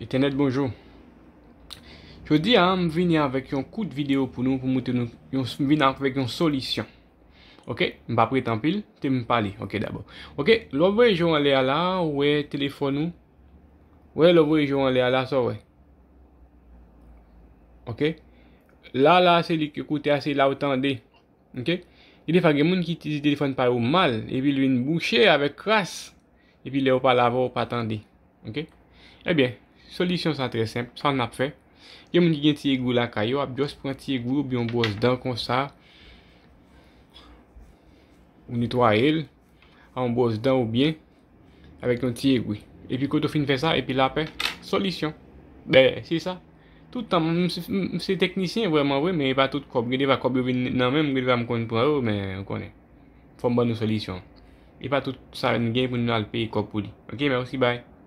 E tenet bonjou. Jou di a m vini avèk yon kout videyo pou nou pou mouten nou yon vini avèk yon solisyon. Ok, m pa prit anpil, te m parli. Ok, dabo. Ok, lò vwe joun lè ala, wè, telefon nou. Wè lò vwe joun lè ala, so wè. Ok. La la, se li kou te ase la ou tande. Ok. E de fagè moun ki te zi telefon par ou mal, e vi lè yon bouchè avè kras, e vi lè ou pa la vò ou pa tande. Ok. E byè. Solisyon sa tre simple. Sa an apre. Yon moun ki gen ti egou la kayo. A bios pou an ti egou. Ou bi an bose dan kon sa. Ou nitwa el. A an bose dan ou bien. Awek yon ti egou. E pi koto fin fe sa. E pi la apre. Solisyon. Be, si sa. Tout an. Mse teknisyen vwèman wè. Me e pa tout kob. Gwede va kob yon vwè nan mè. Mwede va mkoun pou an wè. Me konen. Fon ban nou solisyon. E pa tout sa an gen pou nou alpe yon kob pou li. Ok, mwè mwè mwè mwè mwè.